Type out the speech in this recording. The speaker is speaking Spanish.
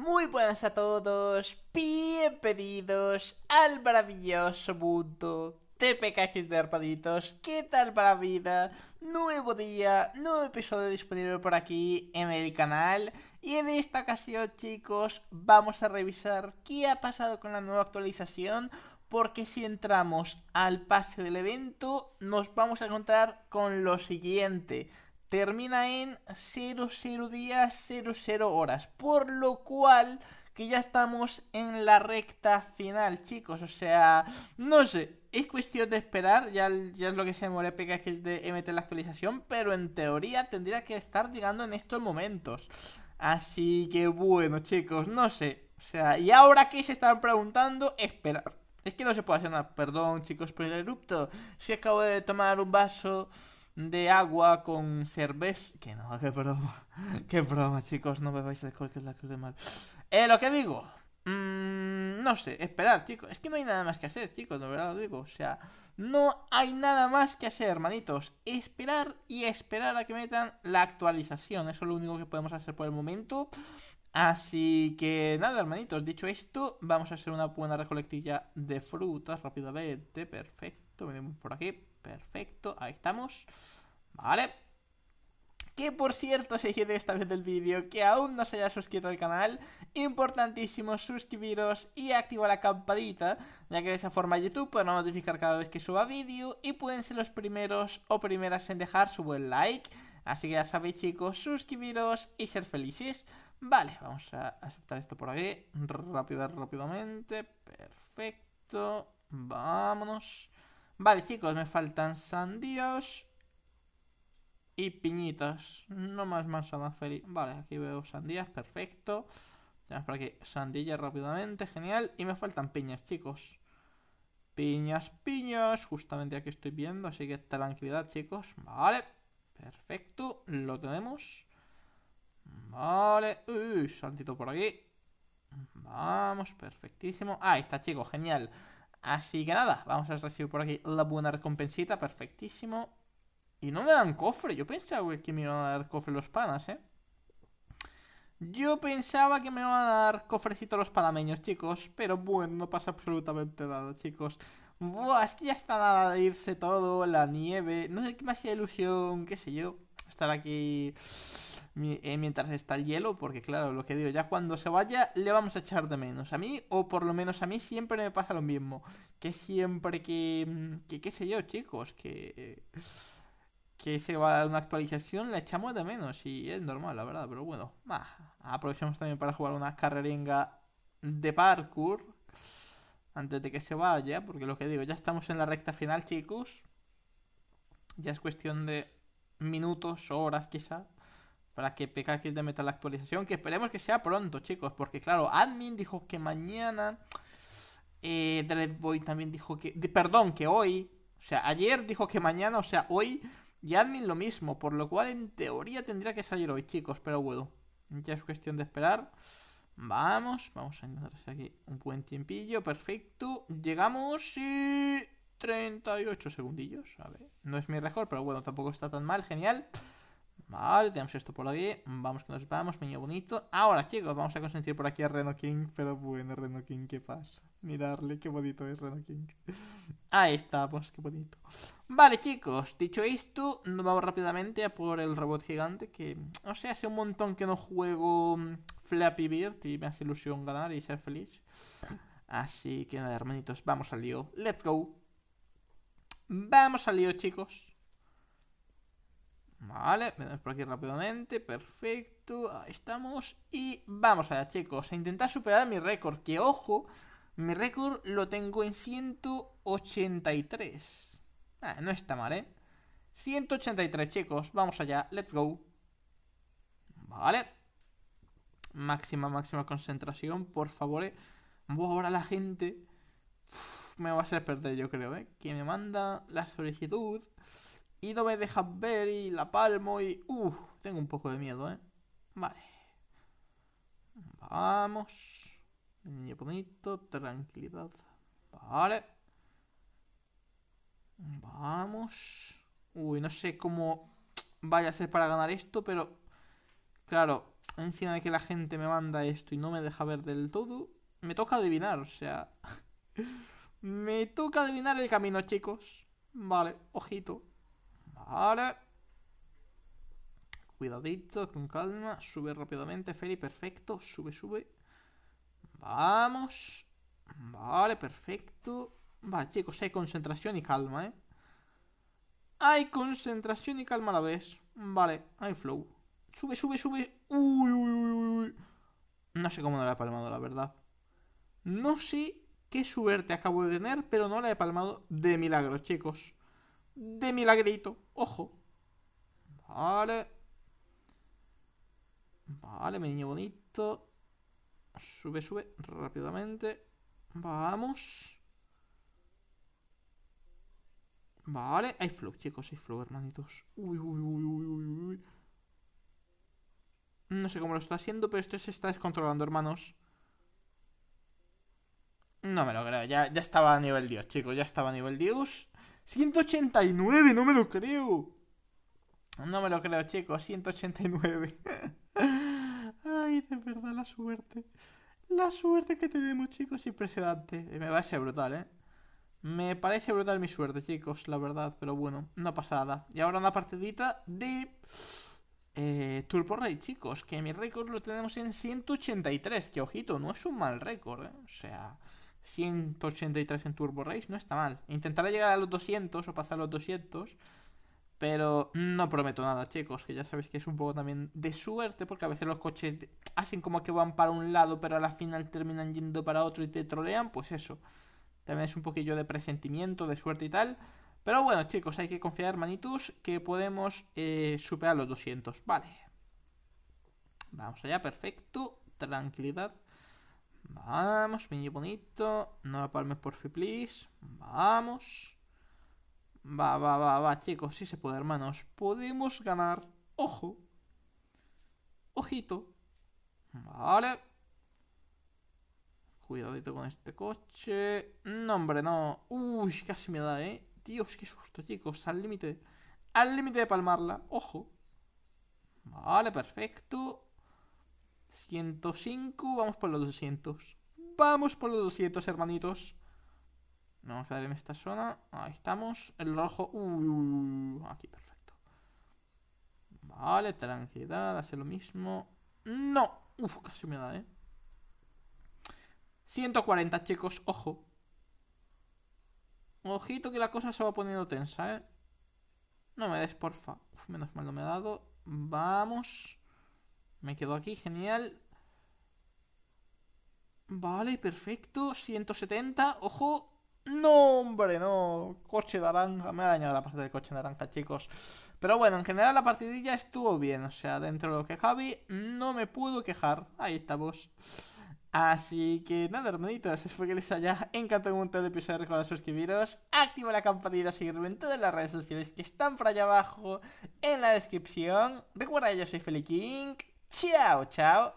Muy buenas a todos, bienvenidos al maravilloso mundo de de arpaditos. ¿Qué tal para vida? Nuevo día, nuevo episodio disponible por aquí en el canal. Y en esta ocasión, chicos, vamos a revisar qué ha pasado con la nueva actualización. Porque si entramos al pase del evento, nos vamos a encontrar con lo siguiente termina en 00 días, 00 horas. Por lo cual, que ya estamos en la recta final, chicos. O sea, no sé, es cuestión de esperar. Ya, ya es lo que se demora que es de MT la actualización, pero en teoría tendría que estar llegando en estos momentos. Así que bueno, chicos, no sé. O sea, y ahora que se están preguntando, esperar. Es que no se puede hacer nada. Perdón, chicos, por el erupto. Si acabo de tomar un vaso de agua con cerveza. Que no, qué broma. qué broma, chicos. No me vais a es la cruz de mal. Eh, lo que digo. Mm, no sé, esperar, chicos. Es que no hay nada más que hacer, chicos. De verdad lo digo. O sea, no hay nada más que hacer, hermanitos. Esperar y esperar a que metan la actualización. Eso es lo único que podemos hacer por el momento. Así que nada, hermanitos, dicho esto, vamos a hacer una buena recolectilla de frutas rápidamente. Perfecto, venimos por aquí. Perfecto, ahí estamos. Vale. Que por cierto, si de esta vez del vídeo, que aún no se haya suscrito al canal, importantísimo suscribiros y activar la campanita, ya que de esa forma YouTube podrá notificar cada vez que suba vídeo y pueden ser los primeros o primeras en dejar su buen like. Así que ya sabéis chicos, suscribiros y ser felices. Vale, vamos a aceptar esto por aquí. Rápido, rápidamente. Perfecto. Vámonos. Vale, chicos, me faltan sandías y piñitas. No más más, feliz. Vale, aquí veo sandías, perfecto. Tenemos por aquí sandillas rápidamente, genial. Y me faltan piñas, chicos. Piñas, piñas. Justamente aquí estoy viendo, así que tranquilidad, chicos. Vale, perfecto. Lo tenemos. Vale. Uy, saltito por aquí. Vamos, perfectísimo. Ah, ahí está, chicos, genial. Así que nada, vamos a recibir por aquí la buena recompensita, perfectísimo. Y no me dan cofre, yo pensaba que me iban a dar cofre los panas, ¿eh? Yo pensaba que me iban a dar cofrecito los panameños, chicos, pero bueno, no pasa absolutamente nada, chicos. Buah, es que ya está nada de irse todo, la nieve, no sé qué más que ilusión, qué sé yo, estar aquí... Eh, mientras está el hielo, porque claro, lo que digo, ya cuando se vaya le vamos a echar de menos. A mí, o por lo menos a mí, siempre me pasa lo mismo. Que siempre que, mm, que qué sé yo, chicos, que, que se va a dar una actualización, la echamos de menos. Y es normal, la verdad, pero bueno, aprovechamos también para jugar una carreringa de parkour. Antes de que se vaya, porque lo que digo, ya estamos en la recta final, chicos. Ya es cuestión de minutos, horas quizá para que PKX de meta la actualización, que esperemos que sea pronto, chicos, porque claro, admin dijo que mañana, eh, Dreadboy también dijo que, perdón, que hoy, o sea, ayer dijo que mañana, o sea, hoy, y admin lo mismo, por lo cual en teoría tendría que salir hoy, chicos, pero bueno, ya es cuestión de esperar. Vamos, vamos a encontrarse aquí un buen tiempillo, perfecto. Llegamos y... 38 segundillos, a ver. No es mi récord, pero bueno, tampoco está tan mal, genial. Vale, tenemos esto por aquí. Vamos que nos vamos, niño bonito. Ahora, chicos, vamos a consentir por aquí a Reno King. Pero bueno, Reno King, ¿qué pasa? Mirarle, qué bonito es Reno King. Ahí estamos, qué bonito. Vale, chicos, dicho esto, nos vamos rápidamente a por el robot gigante. Que, no sé, hace un montón que no juego mm, Flappy Bird y me hace ilusión ganar y ser feliz. Así que nada, hermanitos, vamos al lío. ¡Let's go! Vamos al lío, chicos. Vale, venimos por aquí rápidamente, perfecto, ahí estamos Y vamos allá chicos, a intentar superar mi récord, que ojo, mi récord lo tengo en 183 ah, No está mal, eh 183 chicos, vamos allá, let's go Vale Máxima, máxima concentración, por favor eh. Buah, ahora la gente Me va a hacer perder yo creo, eh Que me manda la solicitud y no me deja ver y la palmo y... Uf, uh, tengo un poco de miedo, ¿eh? Vale. Vamos. Niño bonito, tranquilidad. Vale. Vamos. Uy, no sé cómo vaya a ser para ganar esto, pero... Claro, encima de que la gente me manda esto y no me deja ver del todo, me toca adivinar, o sea... me toca adivinar el camino, chicos. Vale, ojito. Vale. Cuidadito, con calma. Sube rápidamente, Feli. Perfecto. Sube, sube. Vamos. Vale, perfecto. Vale, chicos, hay concentración y calma, ¿eh? Hay concentración y calma a la vez. Vale, hay flow. Sube, sube, sube. Uy, uy, uy, No sé cómo no la he palmado, la verdad. No sé qué suerte acabo de tener, pero no la he palmado de milagro, chicos de milagrito. Ojo. Vale. Vale, mi niño bonito. Sube, sube rápidamente. Vamos. Vale, hay flow, chicos, hay flow, hermanitos. Uy, uy, uy, uy, uy, No sé cómo lo está haciendo, pero esto se está descontrolando, hermanos. No me lo creo, ya, ya estaba a nivel Dios, chicos, ya estaba a nivel Dios. 189, no me lo creo. No me lo creo, chicos. 189. Ay, de verdad, la suerte. La suerte que tenemos, chicos, impresionante. Me parece brutal, ¿eh? Me parece brutal mi suerte, chicos, la verdad. Pero bueno, una pasada. Y ahora una partidita de... Eh, Turbo Rey, chicos, que mi récord lo tenemos en 183, que ojito, no es un mal récord, ¿eh? O sea, 183 en Turbo Race no está mal. Intentaré llegar a los 200 o pasar los 200. Pero no prometo nada, chicos, que ya sabéis que es un poco también de suerte, porque a veces los coches hacen como que van para un lado, pero a la final terminan yendo para otro y te trolean, pues eso. También es un poquillo de presentimiento, de suerte y tal. Pero bueno, chicos, hay que confiar, manitus, que podemos eh, superar los 200. Vale. Vamos allá, perfecto. Tranquilidad. Vamos, niño bonito. No la palmes por fe please. Vamos. Va, va, va, va, chicos. Si se puede, hermanos. Podemos ganar. Ojo. Ojito. Vale. Cuidadito con este coche. No, hombre, no. Uy, casi me da, ¿eh? Dios, qué susto, chicos. Al límite. Al límite de palmarla. Ojo. Vale, perfecto. 105, vamos por los 200. Vamos por los 200, hermanitos. Vamos a ver en esta zona. Ahí estamos. El rojo. Uh, uh, uh, aquí, perfecto. Vale, tranquilidad, hace lo mismo. No. Uf, casi me da, ¿eh? 140, chicos, ojo. Ojito que la cosa se va poniendo tensa, ¿eh? No me des, porfa. Uf, menos mal no me ha dado. Vamos. Me quedo aquí, genial. Vale, perfecto. 170, ojo. No, hombre, no. Coche naranja. Me ha dañado la parte del coche naranja, chicos. Pero bueno, en general la partidilla estuvo bien. O sea, dentro de lo que Javi no me puedo quejar. Ahí estamos. Así que nada, hermanitos, espero que les haya encantado un montón de episodio. Recuerda suscribiros, activa la campanita, seguirme en todas las redes sociales que están por allá abajo en la descripción. Recuerda, yo soy King Tchau, tchau.